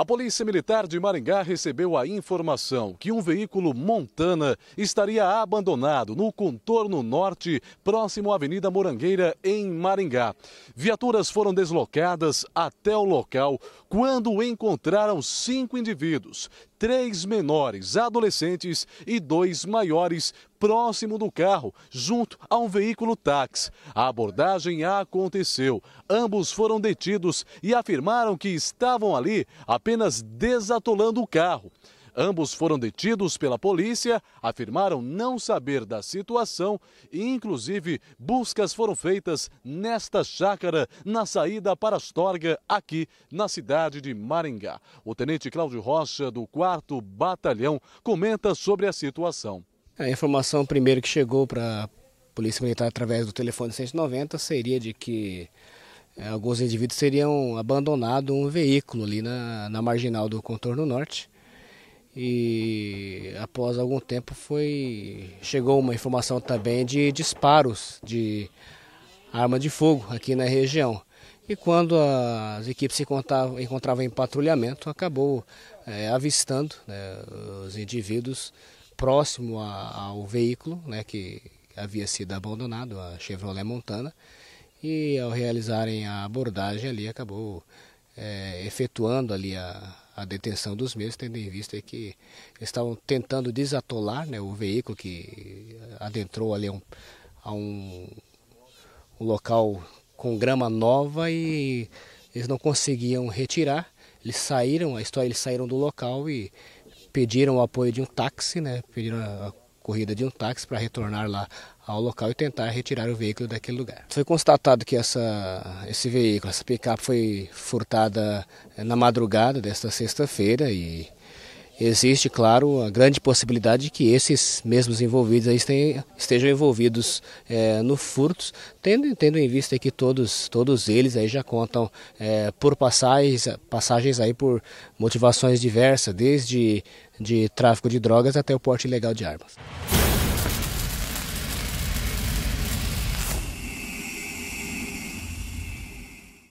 A Polícia Militar de Maringá recebeu a informação que um veículo Montana estaria abandonado no contorno norte, próximo à Avenida Morangueira, em Maringá. Viaturas foram deslocadas até o local quando encontraram cinco indivíduos, três menores, adolescentes e dois maiores, próximo do carro, junto a um veículo táxi. A abordagem aconteceu. Ambos foram detidos e afirmaram que estavam ali apenas desatolando o carro. Ambos foram detidos pela polícia, afirmaram não saber da situação e, inclusive, buscas foram feitas nesta chácara na saída para Astorga, aqui na cidade de Maringá. O tenente Cláudio Rocha, do 4 Batalhão, comenta sobre a situação. A informação primeiro que chegou para a Polícia Militar através do telefone 190 seria de que eh, alguns indivíduos teriam abandonado um veículo ali na, na marginal do contorno norte e após algum tempo foi chegou uma informação também de disparos de arma de fogo aqui na região. E quando as equipes se encontravam, encontravam em patrulhamento, acabou é, avistando né, os indivíduos próximo a, ao veículo né, que havia sido abandonado, a Chevrolet Montana, e ao realizarem a abordagem ali acabou é, efetuando ali a, a detenção dos mesmos, tendo em vista que estavam tentando desatolar né, o veículo que adentrou ali a um, a um, um local com grama nova e eles não conseguiam retirar. Eles saíram, a história, eles saíram do local e pediram o apoio de um táxi, né? Pediram a corrida de um táxi para retornar lá ao local e tentar retirar o veículo daquele lugar. Foi constatado que essa, esse veículo, essa picape foi furtada eh, na madrugada desta sexta-feira e existe, claro, a grande possibilidade de que esses mesmos envolvidos estejam, estejam envolvidos é, no furto, tendo, tendo em vista que todos, todos eles aí já contam é, por passagens, passagens aí por motivações diversas, desde de tráfico de drogas até o porte ilegal de armas.